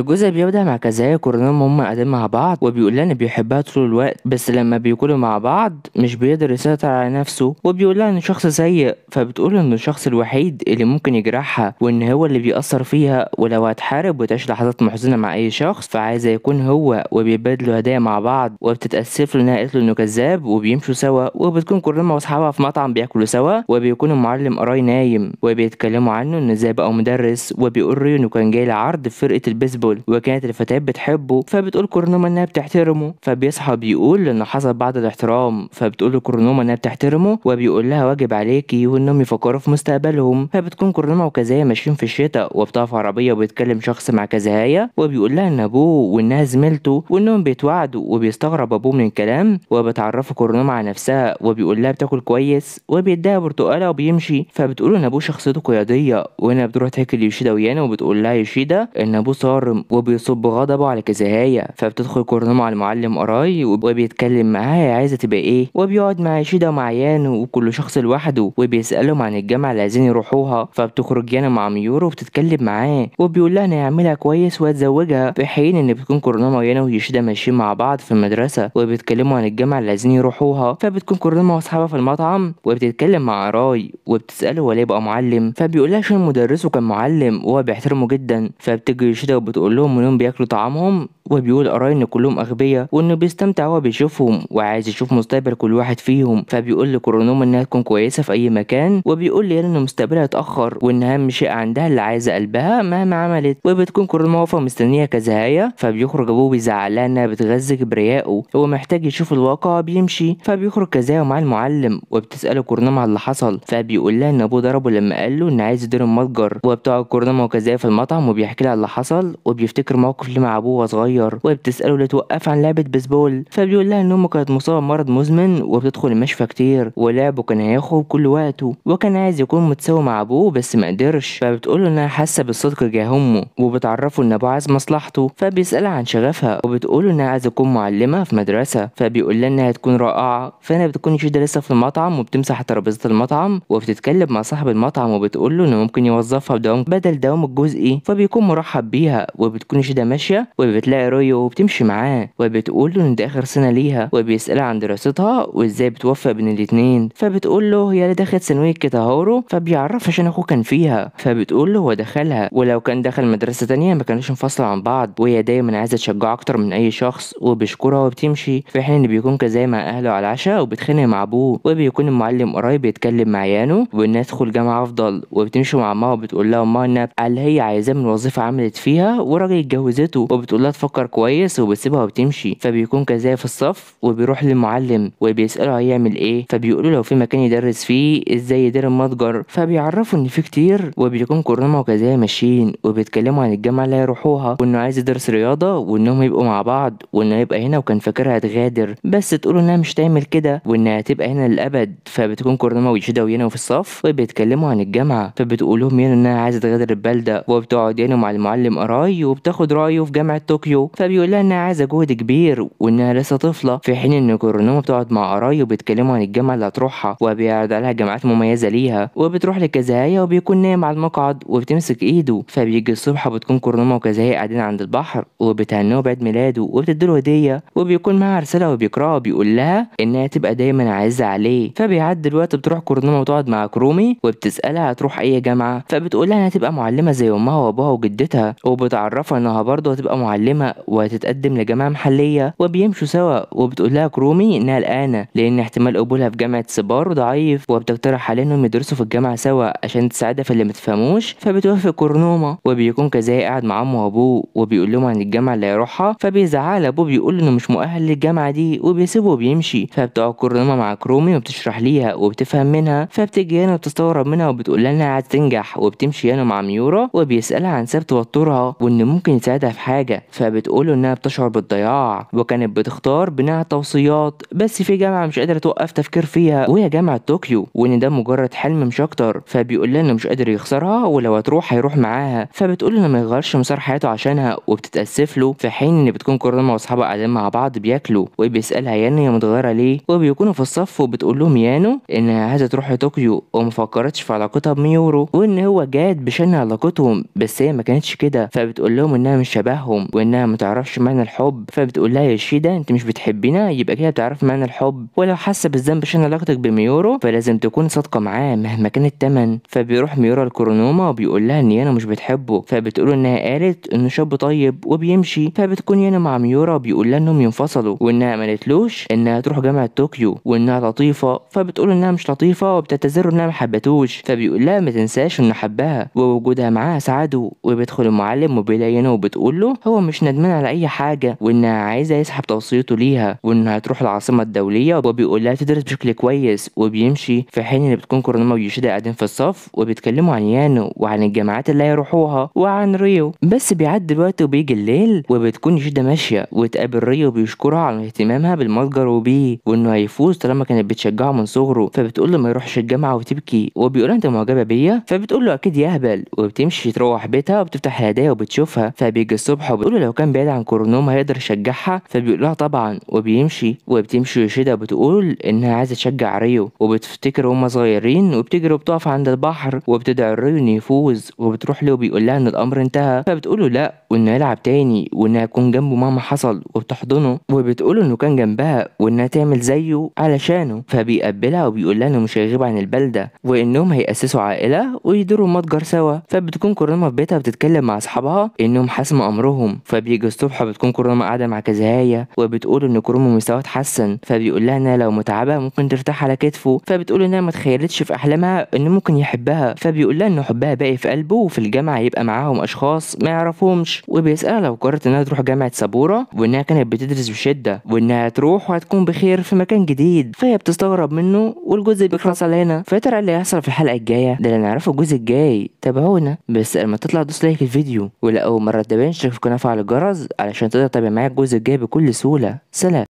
الجزء بيبدأ مع كازايا كورونا هما قاعدين مع بعض وبيقول لها إن بيحبها طول الوقت بس لما بيكونوا مع بعض مش بيقدر يسيطر على نفسه وبيقول لها إنه شخص سيء فبتقول إنه الشخص الوحيد اللي ممكن يجرحها وإن هو اللي بيأثر فيها ولو هتحارب وتعيش لحظات محزنة مع أي شخص فعايزة يكون هو وبيبادلوا هدايا مع بعض وبتتأسف له إنها قالت له إنه كذاب وبيمشوا سوا وبتكون كورونا وأصحابها في مطعم بياكلوا سوا وبيكون المعلم قراي نايم وبيتكلموا عنه إنه إزاي بقى مدرس وبيقول ريو إنه كان جاي لعرض في فرقة البيسبول البطولة وكانت الفتيات بتحبه فبتقول كورنوما انها بتحترمه فبيصحى بيقول انه حصل بعض الاحترام فبتقول لكورنوما انها بتحترمه وبيقول لها واجب عليكي وانهم يفكروا في مستقبلهم فبتكون كورنوما وكازايا ماشيين في الشتاء وبتقف في عربية وبيتكلم شخص مع كازايا وبيقول لها ان ابوه وانها زميلته وانهم بيتوعدوا وبيستغرب ابوه من الكلام وبتعرفه كورنوما على نفسها وبيقول لها بتاكل كويس وبيديها برتقالة وبيمشي فبتقول ان ابوه شخصيته قيادية وهنا بتروح تحكي ليوشيدا ويانا وبتقول لها يوشيدا ان ابوه صارم المعلم وبيصب غضبه على كزهاية فبتدخل كورنوم على المعلم قراي وبيتكلم معاها عايزة تبقى ايه وبيقعد مع شيدا مع يانو وكل شخص لوحده وبيسألهم عن الجامعة اللي عايزين يروحوها فبتخرج يانا مع ميورو وبتتكلم معاه وبيقول لها انا كويس وهتزوجها في حين ان بتكون كورنوما ويانا ويشيدا ماشيين مع بعض في المدرسة وبيتكلموا عن الجامعة اللي عايزين يروحوها فبتكون كورنوما واصحابها في المطعم وبتتكلم مع راي وبتسأله هو ليه بقى معلم فبيقول لها عشان مدرسه كان معلم وهو بيحترمه جدا فبتجي شيدا وبتقول بيقول لهم انهم بياكلوا طعامهم وبيقول أراي ان كلهم اغبياء وانه بيستمتع وهو بيشوفهم وعايز يشوف مستقبل كل واحد فيهم فبيقول لكورونوم انها تكون كويسه في اي مكان وبيقول لي ان مستقبلها اتاخر وان اهم شيء عندها اللي عايزه قلبها مهما عملت وبتكون كورونوما واقفه مستنيه كزهايه فبيخرج ابوه بيزعلها انها بتغذي كبريائه هو محتاج يشوف الواقع بيمشي فبيخرج كزهايه مع المعلم وبتساله كورونوما على اللي حصل فبيقول لها ان ابوه ضربه لما قال له ان عايز يدير المتجر وبتقعد كورونوما وكزهايه في المطعم وبيحكي لها اللي حصل بيفتكر موقف ليه مع ابوه وهو صغير وهي بتساله ليه توقف عن لعبه بيسبول فبيقول لها ان امه كانت مصابه بمرض مزمن وبتدخل المشفى كتير ولعبه كان هياخد كل وقته وكان عايز يكون متساوي مع ابوه بس ما قدرش فبتقول له انها حاسه بالصدق تجاه امه وبتعرفه ان ابوه عايز مصلحته فبيسالها عن شغفها وبتقول له انها عايزه تكون معلمه في مدرسه فبيقول لها انها تكون رائعه فانا بتكون شده لسه في المطعم وبتمسح ترابيزه المطعم وبتتكلم مع صاحب المطعم وبتقول له انه ممكن يوظفها بدوام بدل دوام الجزئي فبيكون مرحب بيها وبتكون شدة ماشية وبتلاقي رويو وبتمشي معاه وبتقول له إن ده آخر سنة ليها وبيسألها عن دراستها وإزاي بتوفق بين الاتنين فبتقول له هي اللي دخلت ثانوية كيتاهورو فبيعرف عشان أخوه كان فيها فبتقول له هو دخلها ولو كان دخل مدرسة تانية ما كانوش انفصل عن بعض وهي دايما عايزة تشجعه أكتر من أي شخص وبيشكرها وبتمشي في حين إن بيكون كزي مع أهله على العشاء وبتخانق مع أبوه وبيكون المعلم قريب بيتكلم مع يانو وإنها تدخل جامعة أفضل وبتمشي مع أمها وبتقول لها أمها إنها اللي هي عايزاه من وظيفة عملت فيها وراجل اتجوزته وبتقول لها تفكر كويس وبتسيبها وبتمشي فبيكون كذا في الصف وبيروح للمعلم وبيساله هيعمل ايه فبيقول له لو في مكان يدرس فيه ازاي يدير المتجر فبيعرفوا ان في كتير وبيكون كورنما وكذا ماشيين وبيتكلموا عن الجامعه اللي هيروحوها وانه عايز يدرس رياضه وانهم يبقوا مع بعض وانه يبقى هنا وكان فاكرها هتغادر بس تقول انها مش تعمل كده وانها هتبقى هنا للابد فبتكون كورنما ويشيدا وينا في الصف وبيتكلموا عن الجامعه فبتقول لهم ينا يعني انها عايزه تغادر البلده وبتقعد ينا يعني مع المعلم قراي رأيه وبتاخد رأيه في جامعة طوكيو فبيقول لها إنها عايزة جهد كبير وإنها لسه طفلة في حين إن كورونوما بتقعد مع قرايبه وبيتكلموا عن الجامعة اللي هتروحها وبيعرض عليها جامعات مميزة ليها وبتروح لكازاهايا وبيكون نايم على المقعد وبتمسك إيده فبيجي الصبح وبتكون كورونوما وكازاهايا قاعدين عند البحر وبتهنوه بعيد ميلاده وبتديله هدية وبيكون معاها رسالة وبيقراها بيقول لها إنها تبقى دايما عايزة عليه فبيعدي الوقت بتروح كورونوما وتقعد مع كرومي وبتسألها هتروح أي جامعة فبتقول لها إنها تبقى معلمة زي أمها وأبوها وجدتها وبتعرف بتعرفها انها برضه هتبقى معلمة وهتتقدم لجامعة محلية وبيمشوا سوا وبتقول لها كرومي انها الآن لان احتمال قبولها في جامعة سبار ضعيف وبتقترح عليه انهم يدرسوا في الجامعة سوا عشان تساعدها في اللي متفهموش فبتوافق كورنوما وبيكون كزي قاعد مع امه وابوه وبيقول لهم عن الجامعة اللي هيروحها فبيزعل ابوه بيقول انه مش مؤهل للجامعة دي وبيسيبه وبيمشي فبتقعد كورنوما مع كرومي وبتشرح ليها وبتفهم منها فبتجي هنا وبتستغرب منها وبتقول لها انها هتنجح وبتمشي هنا مع ميورا وبيسألها عن سبب توترها وان ان ممكن يساعدها في حاجه فبتقوله انها بتشعر بالضياع وكانت بتختار بناء توصيات بس في جامعه مش قادره توقف تفكير فيها وهي جامعه طوكيو وان ده مجرد حلم مش اكتر فبيقول لها انه مش قادر يخسرها ولو هتروح هيروح معاها فبتقول انه ما يغيرش مسار حياته عشانها وبتتاسف له في حين ان بتكون كورما واصحابها قاعدين مع بعض بياكلوا وبيسالها يانو هي متغيره ليه وبيكونوا في الصف وبتقول لهم يانو انها عايزه تروح طوكيو وما فكرتش في علاقتها بميورو وان هو جاد بشان علاقتهم بس هي ما كانتش كده فبتقول بتقول لهم انها مش شبههم وانها ما تعرفش معنى الحب فبتقول لها يا شيدا انت مش بتحبنا يبقى كده بتعرف معنى الحب ولو حاسه بالذنب عشان علاقتك بميورو فلازم تكون صادقه معاه مهما كان التمن فبيروح ميورو الكورونوما وبيقول لها ان يانا مش بتحبه فبتقول انها قالت انه شاب طيب وبيمشي فبتكون يانا مع ميورا وبيقول لها انهم ينفصلوا وانها ما قالتلوش انها تروح جامعه طوكيو وانها لطيفه فبتقول انها مش لطيفه وبتعتذر انها ما حبتوش فبيقول لها ما تنساش انه حبها ووجودها معاها ساعده وبيدخل المعلم وبي بتبينه وبتقول له هو مش ندمان على اي حاجه وانها عايزه يسحب توصيته ليها وانها تروح العاصمه الدوليه وبيقول لها تدرس بشكل كويس وبيمشي في حين ان بتكون كورونوما ويوشيدا قاعدين في الصف وبيتكلموا عن يانو وعن الجامعات اللي هيروحوها وعن ريو بس بيعدي الوقت وبيجي الليل وبتكون يوشيدا ماشيه وتقابل ريو بيشكرها على اهتمامها بالمتجر وبيه وانه هيفوز طالما كانت بتشجعه من صغره فبتقول له ما يروحش الجامعه وتبكي وبيقول انت معجبه بيا فبتقول له اكيد يهبل وبتمشي تروح بيتها وبتفتح الهدايا وبتشوف بيشوفها فبيجي الصبح وبتقول لو كان بعيد عن كورنوم هيقدر يشجعها فبيقول لها طبعا وبيمشي وبتمشي يوشيدا بتقول انها عايزه تشجع ريو وبتفتكر هما صغيرين وبتجري وبتقف عند البحر وبتدعي ريو انه يفوز وبتروح له وبيقول لها ان الامر انتهى فبتقوله لا وانه يلعب تاني وانها تكون جنبه مهما حصل وبتحضنه وبتقوله انه كان جنبها وانها تعمل زيه علشانه فبيقبلها وبيقول لها انه مش هيغيب عن البلده وانهم هيأسسوا عائله ويديروا متجر سوا فبتكون كورنوما في بيتها بتتكلم مع اصحابها انهم حسموا امرهم فبيجي الصبح بتكون كروما قاعده مع كزهايا وبتقول ان كروما مستواه اتحسن فبيقول لها انها لو متعبه ممكن ترتاح على كتفه فبتقول انها ما تخيلتش في احلامها انه ممكن يحبها فبيقول لها ان حبها باقي في قلبه وفي الجامعه يبقى معاهم اشخاص ما يعرفهمش وبيسالها لو قررت انها تروح جامعه سابوره وانها كانت بتدرس بشده وانها تروح وهتكون بخير في مكان جديد فهي بتستغرب منه والجزء بيخلص علينا فترى اللي هيحصل في الحلقه الجايه ده اللي نعرفه الجزء الجاي تابعونا بس لما تطلع دوس لايك الفيديو ولا لأول مرة تبان اشترك في القناة وفعل الجرس علشان تقدر تتابع معايا الجزء الجاي بكل سهولة سلام